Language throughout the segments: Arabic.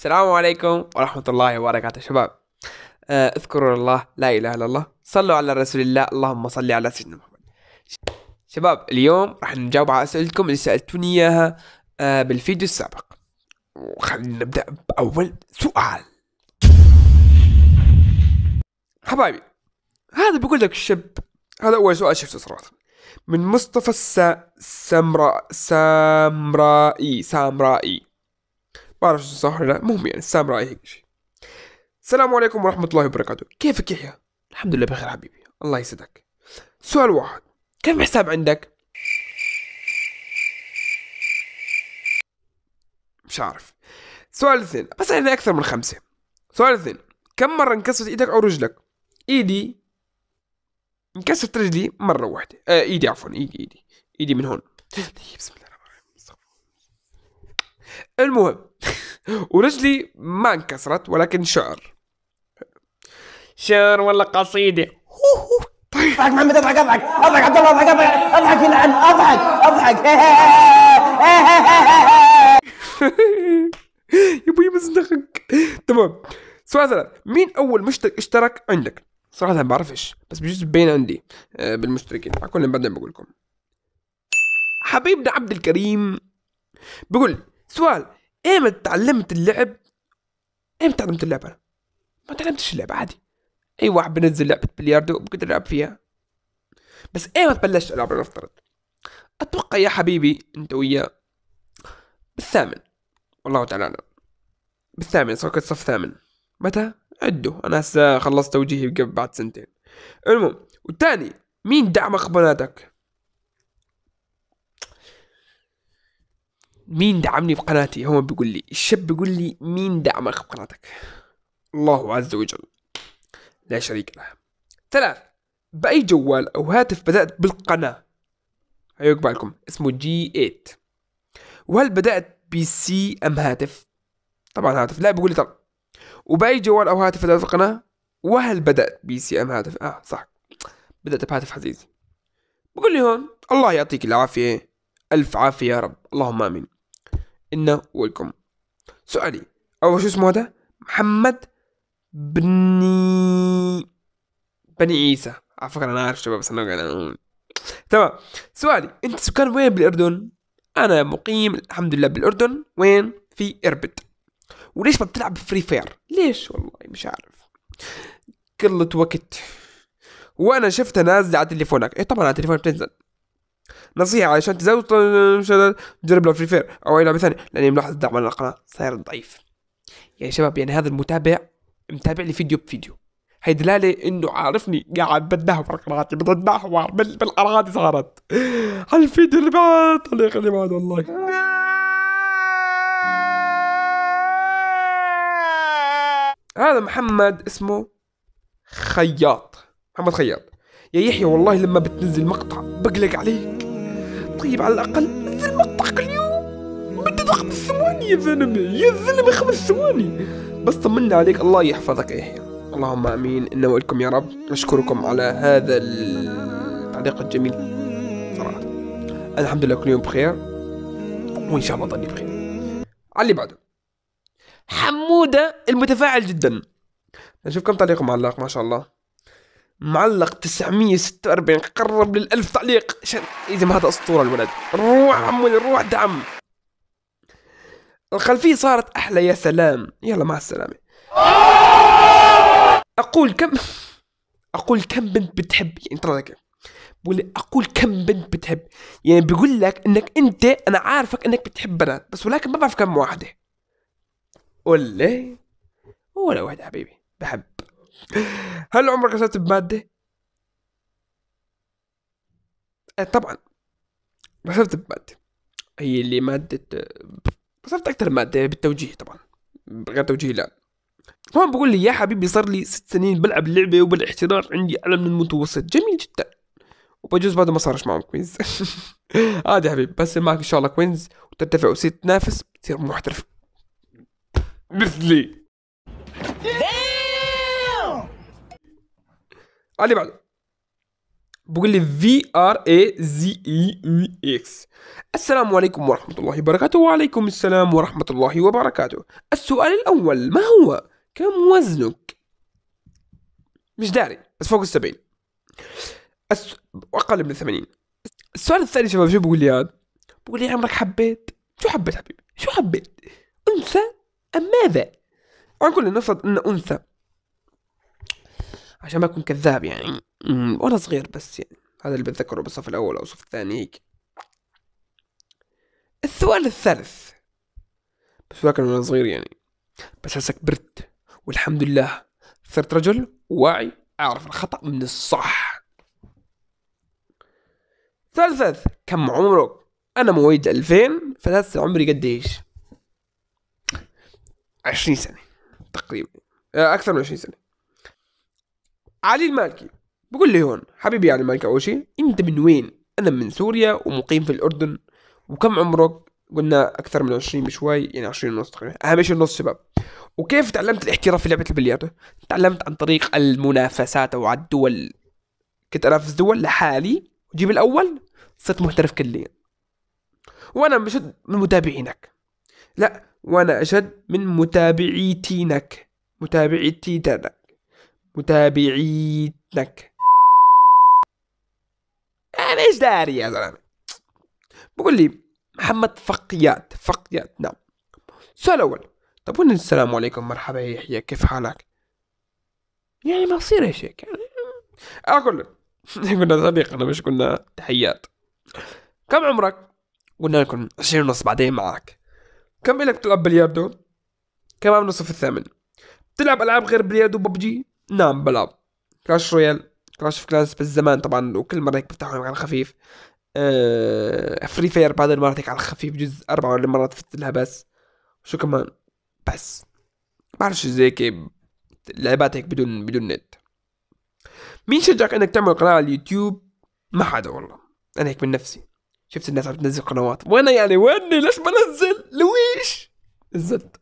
السلام عليكم ورحمة الله وبركاته شباب آه، اذكروا الله لا إله إلا الله صلوا على رسول الله اللهم صل على سيدنا محمد شباب اليوم راح نجاوب على أسئلتكم اللي سألتوني إياها آه، بالفيديو السابق وخلينا نبدأ بأول سؤال حبايبي هذا بقول لك الشب هذا أول سؤال شفته صراحة من مصطفى الس... سامرائي سامرائي بعرف شو صح ولا لا المهم يعني السام رأي هيك شيء السلام عليكم ورحمة الله وبركاته كيفك يحيى؟ الحمد لله بخير حبيبي الله يسعدك سؤال واحد كم حساب عندك؟ مش عارف سؤال اثنين بس عندي أكثر من خمسة سؤال اثنين كم مرة انكسرت إيدك أو رجلك؟ إيدي انكسرت رجلي مرة واحدة آه إيدي عفوا إيدي إيدي إيدي من هون طيب، بسم الله الرحمن الرحيم المهم ورجلي ما انكسرت ولكن شعر شعر ولا قصيدة طيب اضحك محمد اضحك اضحك اضحك عبد الله اضحك اضحك اضحك يلعن اضحك اضحك يا ابوي بس ضحك تمام سؤال ثلاث مين اول مشترك اشترك عندك؟ صراحة ما بعرفش بس بجوز بين عندي آه، بالمشتركين كلهم بعدين بقول لكم حبيبنا عبد الكريم بقول سؤال ايمتى تعلمت اللعب ايمتى تعلمت اللعبة انا ما تعلمتش اللعبة عادي اي واحد بنزل لعبه بلياردو بقدر العب فيها بس ايمتى بلشت العب لنفترض اتوقع يا حبيبي انت وياه بالثامن والله تعالى اعلم بالثامن صار كنت صف ثامن متى عدوا انا هسه خلصت توجيهي بعد سنتين المهم والتاني مين دعمك بناتك مين دعمني بقناتي هو بيقول لي الشاب بيقول لي مين دعمك بقناتك الله عز وجل لا شريك له ثلاث بأي جوال أو هاتف بدأت بالقناة هيوق بالكم اسمه جي 8 وهل بدأت بي سي أم هاتف طبعا هاتف لا بيقول لي طبعا وبأي جوال أو هاتف بدأت بالقناة وهل بدأت بي سي أم هاتف آه صح بدأت بهاتف عزيزي بقول لي هون الله يعطيك العافية ألف عافية يا رب اللهم آمين إن ولكم سؤالي أو شو اسمه هذا محمد بني بني عيسى على آه، فكرة أنا عارف شباب بس أنا قاعد تمام سؤالي أنت سكان وين بالأردن؟ أنا مقيم الحمد لله بالأردن وين؟ في إربد وليش ما بتلعب فري فاير؟ ليش والله مش عارف قلة وقت وأنا شفتها نازلة على تليفونك إيه طبعا على تليفونك بتنزل نصيحة علشان تزود جرب لعب فري فير أو أي لعبة ثانية لأني ملاحظ الدعم على القناة صاير ضعيف يعني شباب يعني هذا المتابع متابع لي فيديو بفيديو هي دلالة انه عارفني قاعد بتدهور قناتي بتدهور بالاراضي صارت هالفيديو اللي بعد طليق اللي بعد والله هذا محمد اسمه خياط محمد خياط يا يحيى والله لما بتنزل مقطع بقلق عليه طيب على الاقل زي ما طاق اليوم بدت خمس ثواني يا زلمه يا زلمه خمس ثواني بس طمنا عليك الله يحفظك يحيى إيه، اللهم امين انا والكم يا رب اشكركم على هذا التعليق الجميل صراحه الحمد لله كل يوم بخير وان شاء الله ظني بخير على اللي بعده حموده المتفاعل جدا نشوف كم تعليق معلق ما شاء الله معلق 946 قرب للألف تعليق عشان إذا هذا أسطورة الولد روح آه. عمو روح دعم الخلفية صارت أحلى يا سلام يلا مع السلامة أقول كم أقول كم بنت بتحب يعني ترى بقول أقول كم بنت بتحب يعني بقول لك إنك أنت أنا عارفك إنك بتحب بنات بس ولكن ما بعرف كم واحدة قول لي ولا واحدة حبيبي بحب هل عمرك رسمت بماده؟ آه، طبعا رسمت بماده هي اللي مادة رسمت آه، أكثر مادة بالتوجيه طبعا غير توجيه لا هون بقول لي يا حبيبي صار لي ست سنين بلعب اللعبة وبالاحتراف عندي أعلى من المتوسط جميل جدا وبجوز بعد ما صارش معهم كوينز عادي آه حبيبي بس معك إن شاء الله كوينز وترتفع وتصير تنافس تصير محترف مثلي اللي بعده بقول لي في ار اي زي اي اكس السلام عليكم ورحمة الله وبركاته وعليكم السلام ورحمة الله وبركاته السؤال الأول ما هو كم وزنك مش داري بس فوق السبعين أس... أقل من الثمانين السؤال الثاني شباب شو بقول لي هذا بقول لي عمرك حبيت شو حبيت حبيبي شو حبيت أنثى أم ماذا كل لنفرض أن أنثى عشان ما أكون كذاب يعني وأنا صغير بس يعني هذا اللي بتذكره بالصف الأول أو الصف الثاني هيك السؤال الثالث بس لكن وأنا صغير يعني بس هسه كبرت والحمد لله صرت رجل واعي أعرف الخطأ من الصح ثالث كم عمرك أنا مواليد 2000 فلسه عمري قديش عشرين سنة تقريبا آه، أكثر من عشرين سنة علي المالكي بقول لي هون حبيبي علي المالكي أول شيء أنت من وين؟ أنا من سوريا ومقيم في الأردن وكم عمرك؟ قلنا أكثر من 20 بشوي يعني 20 ونص تقريبا أهم شيء النص شباب وكيف تعلمت الاحتراف في لعبة البلياردو؟ تعلمت عن طريق المنافسات أو على الدول كنت أنافس دول لحالي وجيب الأول صرت محترف كليا وأنا مش من متابعينك لا وأنا أشد من متابعيتينك متابعيتيتنا متابعينك انا ايش داري يا زلمه بقول لي محمد فقيات فقيات نعم السؤال الاول طب وين السلام عليكم مرحبا يا يحيى كيف حالك يعني ما يصير ايش هيك يعني اقول كنا صديق انا مش كنا تحيات كم عمرك قلنا لكم عشرين ونص بعدين معك كم لك تلعب بلياردو كمان نصف الثامن تلعب ألعاب غير بلياردو ببجي نعم بلعب كلاش رويال في اوف كلانس بالزمان طبعا وكل مره هيك بفتحهم على الخفيف آه فري فاير بعد المرات هيك على الخفيف جزء اربع ولا مرات فت لها بس شو كمان بس بعرفش زي هيك لعبات هيك بدون بدون نت مين شجعك انك تعمل قناه على اليوتيوب ما حدا والله انا هيك من نفسي شفت الناس عم تنزل قنوات وانا يعني وين ليش بنزل لويش نزلت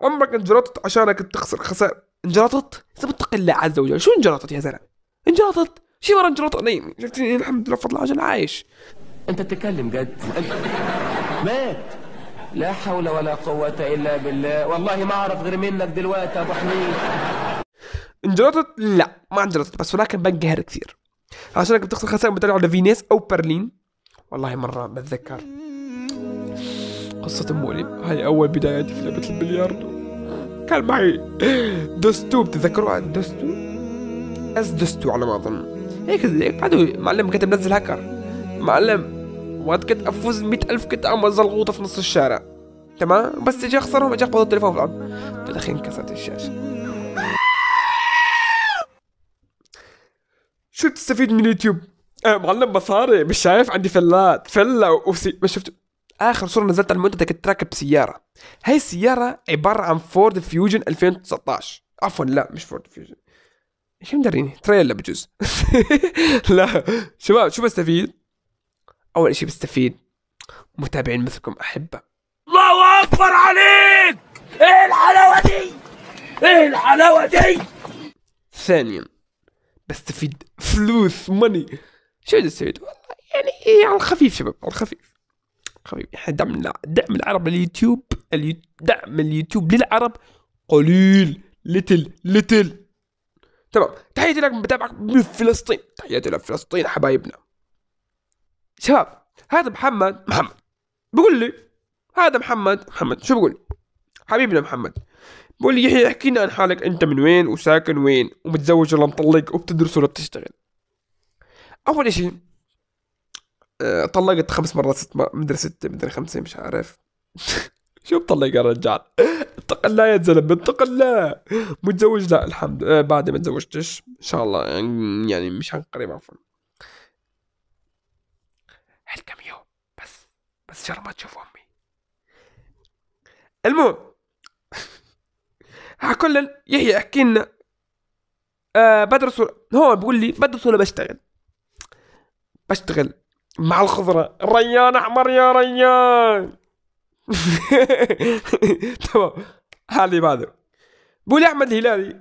عمرك انجرطت عشانك بتخسر خسائر انجلطت اتق الله عز وجل شو انجلطت يا زلمه انجلطت شي مره انجلطت نايم شفتني الحمد لله فضل عجل عايش انت بتتكلم جد انت مات لا حول ولا قوة إلا بالله والله ما أعرف غير منك دلوقتي يا أبو حميد انجلطت لا ما انجلطت بس ولكن بنقهر كثير عشان كنت بتخسر خسائر بتلعب على فينيس أو برلين والله مرة بتذكر قصة مؤلم هاي أول بداياتي في لعبة البلياردو كان معي دوستو عن دوستو اس دوستو على ما اظن هيك هيك بعده معلم كنت منزل هاكر معلم وقت كنت افوز 100000 كنت اعمل زلغوطه في نص الشارع تمام بس اجى اخسرهم اجى اخبط التليفون في الارض بالاخير انكسرت الشاشه شو بتستفيد من اليوتيوب؟ أه، معلم مصاري مش شايف عندي فلات فله وسي ما شفت اخر صوره نزلت على المنتدى كنت راكب سياره هاي السياره عباره عن فورد فيوجن 2019 عفوا لا مش فورد فيوجن ايش مدريني تريلا بجوز لا شباب شو بستفيد اول شيء بستفيد متابعين مثلكم احبه الله اكبر عليك ايه الحلاوه دي ايه الحلاوه دي ثانيا بستفيد فلوس ماني شو بدي استفيد والله يعني إيه على الخفيف شباب على الخفيف حبيبي احنا يعني دعمنا دعم العرب لليوتيوب دعم اليوتيوب للعرب قليل ليتل ليتل تمام تحياتي لك بتابعك من فلسطين تحياتي لفلسطين حبايبنا شباب هذا محمد محمد بقول لي هذا محمد محمد شو بقول حبيبنا محمد بقول لي يحيى احكي لنا عن حالك انت من وين وساكن وين ومتزوج ولا مطلق وبتدرس ولا بتشتغل اول اشي آه، طلقت خمس مرات ست مدري ستة مدري خمسة مش عارف شو مطلق رجال اتق الله يا زلمه اتق الله متزوج لا الحمد لله آه، بعد ما تزوجتش ان شاء الله يعني, يعني مش قريب عفوا هل كم يوم بس بس شر ما تشوف امي المهم كل يحيى احكي لنا آه بدرس هون بقول لي بدرس ولا بشتغل بشتغل مع الخضرة ريان أحمر يا ريان تمام هذه بعده بولي أحمد الهلالي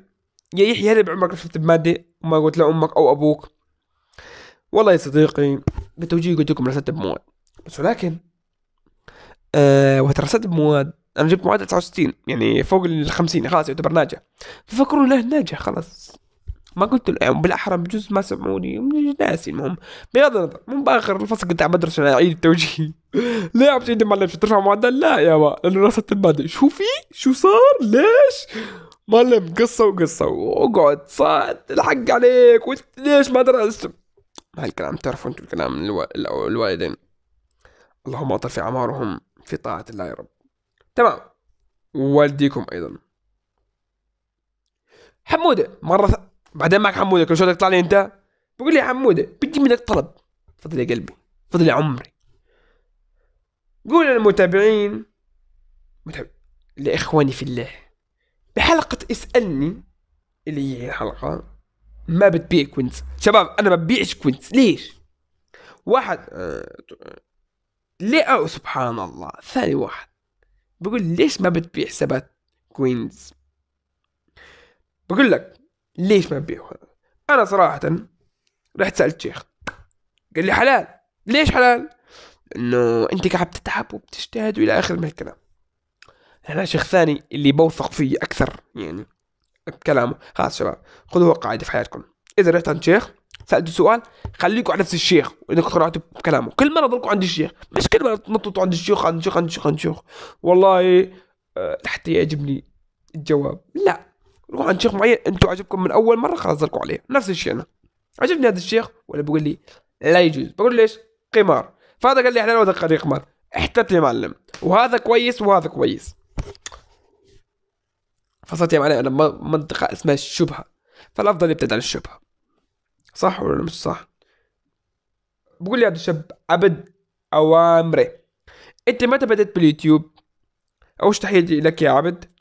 يا يحيى هل بعمرك رحت بمادة وما قلت لأمك أو أبوك والله يا صديقي بالتوجيه قلت لكم رسلت بمواد بس ولكن أه رسلت بمواد انا جبت مواد 69 يعني فوق ال 50 خلاص يعتبر ناجح ففكروا له ناجح خلاص ما قلت لهم بالاحرى بجوز ما سمعوني ناسي المهم بغض النظر من باخر الفصل كنت عم بدرس اعيد التوجيه ليه عم تعيد المعلم ترفع معدل لا يابا لانه راسة المادي شو في شو صار ليش معلم قصة وقصة واقعد صاد الحق عليك ليش ما درست هالكلام تعرفوا انتم الكلام الوالدين اللهم اطل اعمارهم في طاعة الله يا رب تمام والديكم ايضا حمودة مرة بعدين معك حموده كل شويه تطلع لي انت بقول لي يا حموده بدي منك طلب فضل يا قلبي فضل يا عمري قول للمتابعين لاخواني في الله بحلقه اسالني اللي هي الحلقه ما بتبيع كوينز شباب انا ما ببيعش كوينز ليش واحد آه، ليه أو سبحان الله ثاني واحد بقول ليش ما بتبيع حسابات كوينز بقول لك ليش ما نبيعه انا صراحه رحت سالت شيخ قال لي حلال ليش حلال انه انت قاعد بتتعب وبتجتهد والى اخر من الكلام هنا شيخ ثاني اللي بوثق فيه اكثر يعني بكلامه خلاص شباب خذوا قاعده في حياتكم اذا رحت عند شيخ سالته سؤال خليكم على نفس الشيخ وانك اقتنعتوا بكلامه كل مره ضلكم عند الشيخ مش كل مره تنططوا عند الشيخ عند الشيخ عند الشيخ عند الشيخ والله آه، حتى يعجبني الجواب لا روح عند شيخ معين انتم عجبكم من اول مره خلاص زرقوا عليه نفس الشيء انا عجبني هذا الشيخ ولا بقول لي لا يجوز بقول ليش قمار فهذا قال لي احنا لو قال قمار احتت يا معلم وهذا كويس وهذا كويس فصلت يا معلم انا منطقه اسمها الشبهه فالافضل يبتعد عن الشبهه صح ولا مش صح بقول لي هذا الشاب عبد اوامري انت متى بدأت باليوتيوب؟ اوش تحياتي لك يا عبد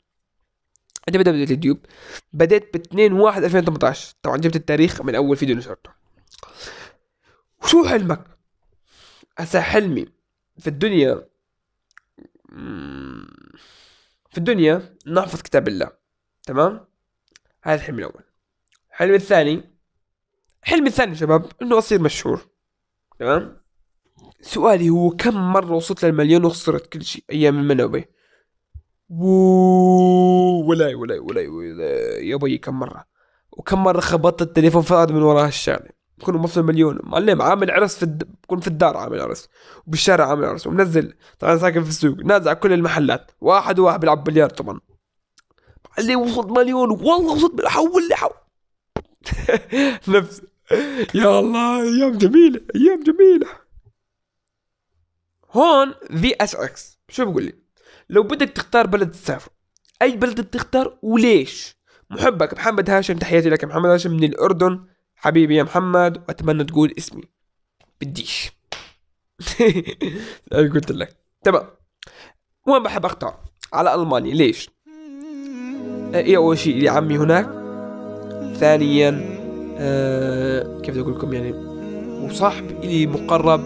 انت بدأت بدأت اليوتيوب بدأت ب 2 1 2018 طبعا جبت التاريخ من اول فيديو نشرته وشو حلمك؟ هسا حلمي في الدنيا في الدنيا نحفظ كتاب الله تمام هذا الحلم الاول الحلم الثاني حلمي الثاني شباب انه اصير مشهور تمام سؤالي هو كم مرة وصلت للمليون وخسرت كل شيء أيام المنوبة ولا ولا ولا, يا يبي كم مره وكم مره خبطت التليفون فاد من وراء الشارع بكون موصل مليون معلم عامل عرس في الد... بكون في الدار عامل عرس وبالشارع عامل عرس ومنزل طبعا ساكن في السوق نازع كل المحلات واحد وواحد بيلعب بليار طبعا معلم وصلت مليون والله وصلت حول لي حول نفس يا الله ايام جميله ايام جميله هون في اس اكس شو بقول لي لو بدك تختار بلد تسافر اي بلد بتختار وليش محبك محمد هاشم تحياتي لك محمد هاشم من الاردن حبيبي يا محمد واتمنى تقول اسمي بديش قلت لك تمام وين بحب اختار على المانيا ليش اي إيه، اول شيء عمي هناك ثانيا آه كيف بدي اقول لكم يعني وصاحب الي مقرب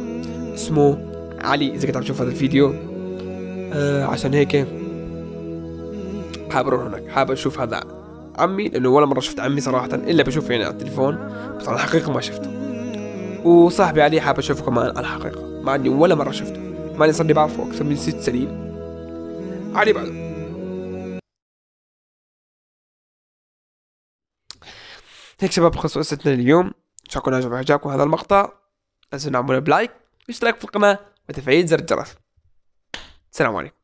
اسمه علي اذا كنت عم تشوف هذا الفيديو آه عشان هيك حاب اروح هناك حاب اشوف هذا عمي لانه ولا مره شفت عمي صراحه الا بشوفه يعني على التليفون بس على الحقيقه ما شفته وصاحبي علي حاب اشوفه كمان على الحقيقه ما عندي ولا مره شفته ماني صار لي بعرفه اكثر من ست سنين علي بعد هيك شباب خلصوا قصتنا اليوم الله لكم عجبكم هذا المقطع لا تنسوا تعملوا بلايك واشتراك في القناه وتفعيل زر الجرس Será, Mori?